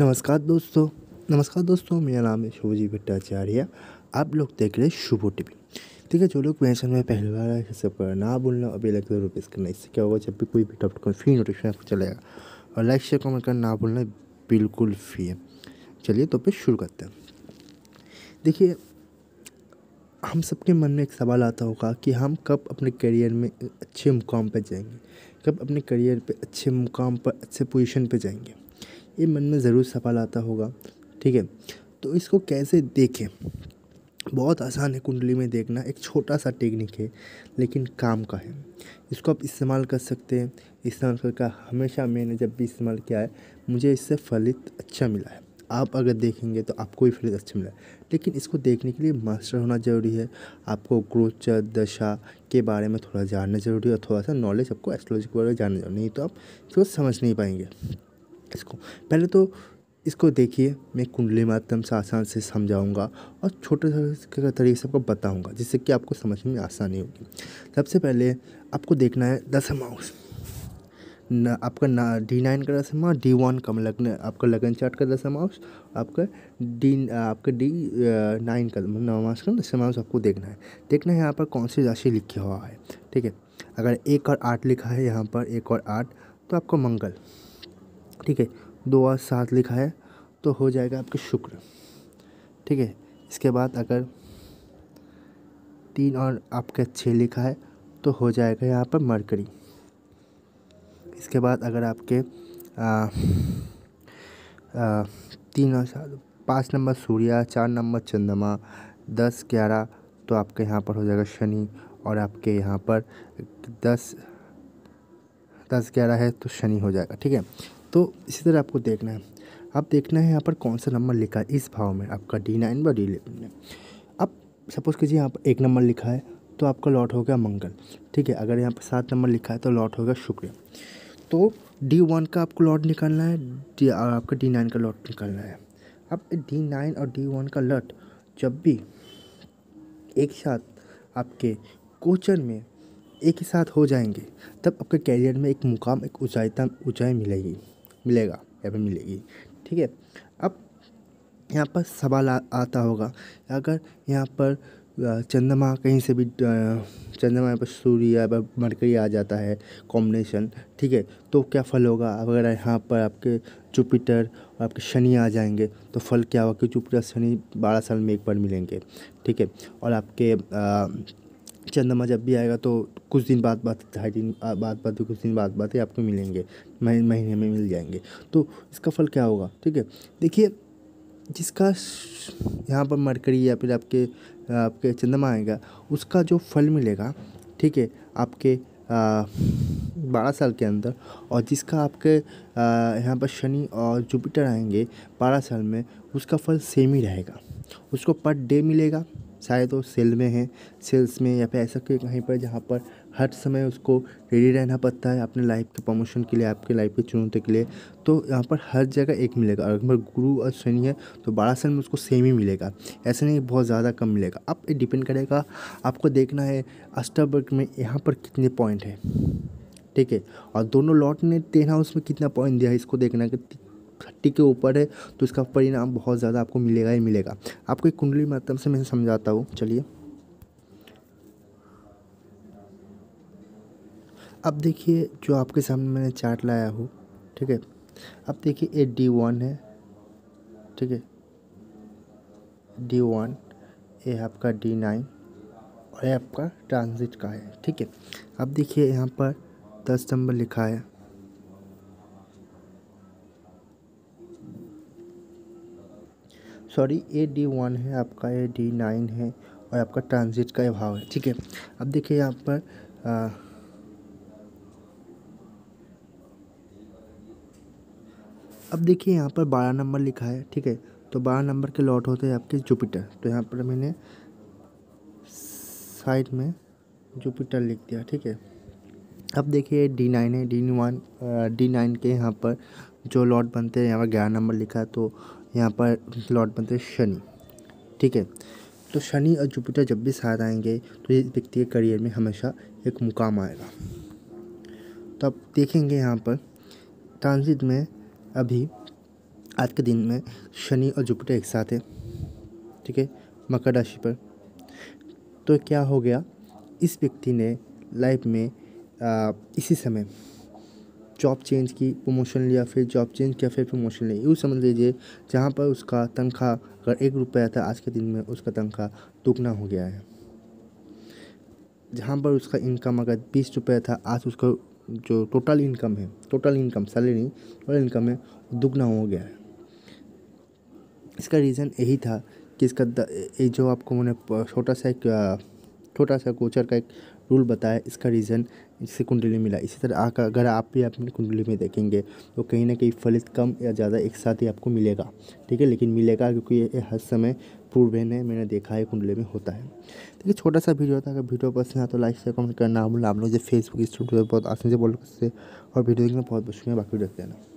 नमस्कार दोस्तों नमस्कार दोस्तों मेरा नाम है शुभजी भट्टाचार्य आप लोग देख रहे हैं शुभो टीवी ठीक है जो लोग पेंशन में पहली बार है सब ना बोलना अभी अलग रहा रुपीज़ करना इससे क्या होगा जब भी कोई भी टॉप का फ्री नोटिफिकेशन आपको चलेगा और लाइक शेयर कमेंट करना ना भूलना बिल्कुल फ्री है चलिए तो फिर शुरू करते हैं देखिए हम सबके मन में एक सवाल आता होगा कि हम कब अपने करियर में अच्छे मुकाम पर जाएंगे कब अपने करियर पे अच्छे मुकाम पर अच्छे पोजीशन पे जाएंगे ये मन में ज़रूर सवाल आता होगा ठीक है तो इसको कैसे देखें बहुत आसान है कुंडली में देखना एक छोटा सा टेक्निक है लेकिन काम का है इसको आप इस्तेमाल कर सकते हैं इस्तेमाल करके हमेशा मैंने जब भी इस्तेमाल किया है मुझे इससे फलित अच्छा मिला है आप अगर देखेंगे तो आपको भी फलित अच्छा मिला है लेकिन इसको देखने के लिए मास्टर होना ज़रूरी है आपको ग्रोच दशा के बारे में थोड़ा जानना ज़रूरी है और थोड़ा सा नॉलेज आपको एस्ट्रोलॉजी के बारे में जानना जरूरी नहीं तो आप इसको समझ नहीं पाएंगे इसको पहले तो इसको देखिए मैं कुंडली माध्यम से आसान से समझाऊंगा और छोटे छोटे तरीके से आपको बताऊंगा जिससे कि आपको समझ में आसानी होगी सबसे पहले आपको देखना है दसम हाउस ना आपका ना डी नाइन का दसम हाउस डी वन का लगन आपका लगन चार्ट का दसम हाउस आपका डी आपका डी नाइन का नवास का दसम हाउस आपको देखना है देखना है यहाँ पर कौन सी राशि लिखी हुआ है ठीक है अगर एक और आठ लिखा है यहाँ पर एक और आठ तो आपको मंगल ठीक है दो और सात लिखा है तो हो जाएगा आपके शुक्र ठीक है इसके बाद अगर तीन और आपका छः लिखा है तो हो जाएगा यहाँ पर मरकरी इसके बाद अगर आपके आ, आ, तीन और सात पाँच नंबर सूर्या चार नंबर चंद्रमा दस ग्यारह तो आपके यहाँ पर हो जाएगा शनि और आपके यहाँ पर दस दस ग्यारह है तो शनि हो जाएगा ठीक है तो इसी तरह आपको देखना है अब देखना है यहाँ पर कौन सा नंबर लिखा है इस भाव में आपका डी नाइन व डी इलेवन में अब सपोज़ कीजिए यहाँ पर एक नंबर लिखा है तो आपका लॉट हो गया मंगल ठीक है अगर यहाँ पर सात नंबर लिखा है तो लॉट हो गया शुक्र तो डी वन का आपको लॉट निकालना है डी और आपका डी नाइन का लॉट निकालना है अब डी नाइन और डी वन का लॉट जब भी एक साथ आपके कोचर में एक ही साथ हो जाएंगे तब आपके कैरियर में एक मुकाम एक ऊंचाई ऊंचाई मिलेगी मिलेगा या फिर मिलेगी ठीक है अब यहाँ पर सवाल आता होगा अगर यहाँ पर चंद्रमा कहीं से भी चंद्रमा पर सूर्य या मरकरी आ जाता है कॉम्बिनेशन ठीक है तो क्या फल होगा अगर यहाँ पर आपके जुपिटर और आपके शनि आ जाएंगे तो फल क्या होगा कि जुपिटर शनि बारह साल में एक बार मिलेंगे ठीक है और आपके आ, चंद्रमा जब भी आएगा तो कुछ दिन बाद बाद ढाई दिन बाद बाद कुछ दिन बाद बाद ही आपको मिलेंगे महीने में मिल जाएंगे तो इसका फल क्या होगा ठीक है देखिए जिसका यहाँ पर मरकरी या फिर आपके आपके चंद्रमा आएगा उसका जो फल मिलेगा ठीक है आपके बारह साल के अंदर और जिसका आपके यहाँ पर शनि और जुपिटर आएंगे बारह साल में उसका फल सेम ही रहेगा उसको पर डे मिलेगा शायद वो सेल में है सेल्स में या फिर ऐसा कोई कहीं पर जहाँ पर हर समय उसको रेडी रहना पड़ता है अपने लाइफ के प्रमोशन के लिए आपके लाइफ की चुनौती के लिए तो यहाँ पर हर जगह एक मिलेगा और अगर गुरु और शनि है तो बारह साल में उसको सेम ही मिलेगा ऐसे नहीं बहुत ज़्यादा कम मिलेगा अब ये डिपेंड करेगा आपको देखना है अष्टवर्ग में यहाँ पर कितने पॉइंट है ठीक है और दोनों लॉट ने टेन हाउस में कितना पॉइंट दिया है इसको देखना कि थर्टी के ऊपर है तो इसका परिणाम बहुत ज़्यादा आपको मिलेगा ही मिलेगा आपको एक कुंडली माध्यम से मैं समझाता हूँ चलिए अब देखिए जो आपके सामने मैंने चार्ट लाया हूँ ठीक है अब देखिए ये डी वन है ठीक है डी वन ये आपका डी नाइन और ये आपका ट्रांजिट का है ठीक है अब देखिए यहाँ पर दस नंबर लिखा है सॉरी ए डी वन है आपका ए डी नाइन है और आपका ट्रांजिट का अभाव है ठीक है अब देखिए यहाँ पर आ, अब देखिए यहाँ पर बारह नंबर लिखा है ठीक है तो बारह नंबर के लॉट होते हैं आपके जुपिटर तो यहाँ पर मैंने साइड में जुपिटर लिख दिया ठीक है अब देखिए डी नाइन है डी वन डी नाइन के यहाँ पर जो लॉट बनते हैं यहाँ पर ग्यारह नंबर लिखा है तो यहाँ पर लॉर्ड बनते शनि ठीक है तो शनि और जुपिटर जब भी साथ आएंगे तो इस व्यक्ति के करियर में हमेशा एक मुकाम आएगा तो आप देखेंगे यहाँ पर ट्रांजिट में अभी आज के दिन में शनि और जुपिटर एक साथ है ठीक है मकर राशि पर तो क्या हो गया इस व्यक्ति ने लाइफ में आ, इसी समय जॉब चेंज की प्रमोशन लिया फिर जॉब चेंज किया फिर प्रमोशन लिया यूँ समझ लीजिए जहाँ पर उसका तनख्वाह अगर एक रुपया था आज के दिन में उसका तनख्वाह दुगना हो गया है जहाँ पर उसका इनकम अगर बीस रुपया था आज उसका जो टोटल इनकम है टोटल इनकम सैलरी और इनकम है दुगना हो गया है इसका रीज़न यही था कि इसका द, जो आपको मैंने छोटा सा एक छोटा सा गोचर का एक रूल बताया इसका रीज़न इससे कुंडली मिला इसी तरह आकर अगर आप भी अपनी कुंडली में देखेंगे तो कहीं ना कहीं फलित कम या ज़्यादा एक साथ ही आपको मिलेगा ठीक है लेकिन मिलेगा क्योंकि ये हर समय पूर्व ने मैंने देखा है कुंडली में होता है है छोटा सा वीडियो था अगर वीडियो पसंद आया तो लाइक से कमेंट करना आप लोग जो फेसबुक इंस्टाग्राम बहुत आसानी से बोल सकते और वीडियो देखना बहुत बहुत शुक्रिया बाकी देखते रहना